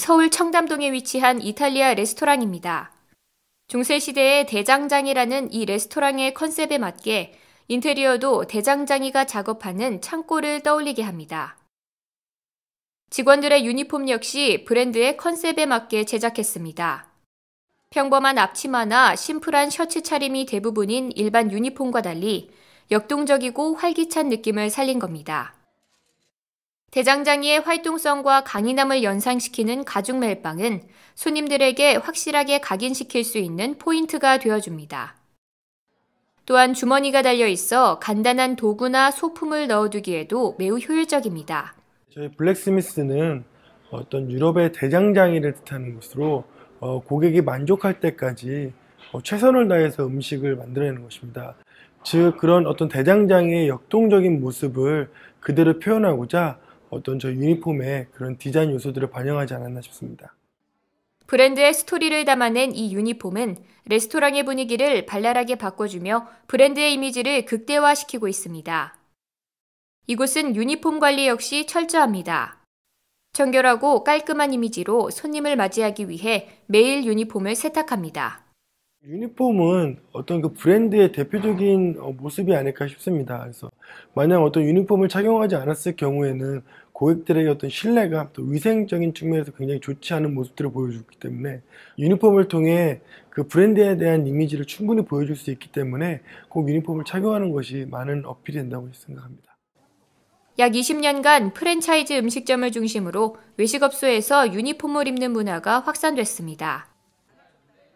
서울 청담동에 위치한 이탈리아 레스토랑입니다. 중세시대의 대장장이라는 이 레스토랑의 컨셉에 맞게 인테리어도 대장장이가 작업하는 창고를 떠올리게 합니다. 직원들의 유니폼 역시 브랜드의 컨셉에 맞게 제작했습니다. 평범한 앞치마나 심플한 셔츠 차림이 대부분인 일반 유니폼과 달리 역동적이고 활기찬 느낌을 살린 겁니다. 대장장이의 활동성과 강인함을 연상시키는 가죽 멜빵은 손님들에게 확실하게 각인시킬 수 있는 포인트가 되어줍니다. 또한 주머니가 달려 있어 간단한 도구나 소품을 넣어두기에도 매우 효율적입니다. 저희 블랙스미스는 어떤 유럽의 대장장이를 뜻하는 것으로 어, 고객이 만족할 때까지 어, 최선을 다해서 음식을 만들어내는 것입니다. 즉 그런 어떤 대장장이의 역동적인 모습을 그대로 표현하고자 어떤 저 유니폼에 그런 디자인 요소들을 반영하지 않았나 싶습니다. 브랜드의 스토리를 담아낸 이 유니폼은 레스토랑의 분위기를 발랄하게 바꿔주며 브랜드의 이미지를 극대화시키고 있습니다. 이곳은 유니폼 관리 역시 철저합니다. 청결하고 깔끔한 이미지로 손님을 맞이하기 위해 매일 유니폼을 세탁합니다. 유니폼은 어떤 그 브랜드의 대표적인 어, 모습이 아닐까 싶습니다. 그래서 만약 어떤 유니폼을 착용하지 않았을 경우에는 고객들에게 어떤 신뢰감 또 위생적인 측면에서 굉장히 좋지 않은 모습들을 보여주기 때문에 유니폼을 통해 그 브랜드에 대한 이미지를 충분히 보여줄 수 있기 때문에 꼭 유니폼을 착용하는 것이 많은 어필이 된다고 생각합니다. 약 20년간 프랜차이즈 음식점을 중심으로 외식업소에서 유니폼을 입는 문화가 확산됐습니다.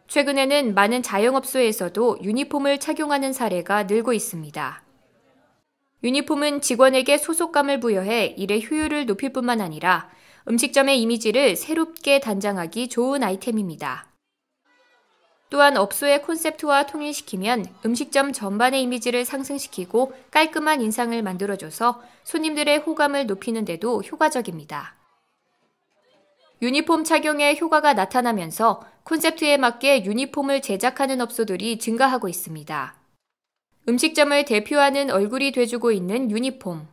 최근에는 많은 자영업소에서도 유니폼을 착용하는 사례가 늘고 있습니다. 유니폼은 직원에게 소속감을 부여해 일의 효율을 높일 뿐만 아니라 음식점의 이미지를 새롭게 단장하기 좋은 아이템입니다. 또한 업소의 콘셉트와 통일시키면 음식점 전반의 이미지를 상승시키고 깔끔한 인상을 만들어줘서 손님들의 호감을 높이는데도 효과적입니다. 유니폼 착용의 효과가 나타나면서 콘셉트에 맞게 유니폼을 제작하는 업소들이 증가하고 있습니다. 음식점을 대표하는 얼굴이 돼주고 있는 유니폼.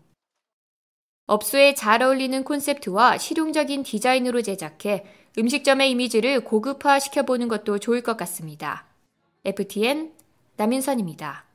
업소에 잘 어울리는 콘셉트와 실용적인 디자인으로 제작해 음식점의 이미지를 고급화시켜보는 것도 좋을 것 같습니다. FTN 남윤선입니다.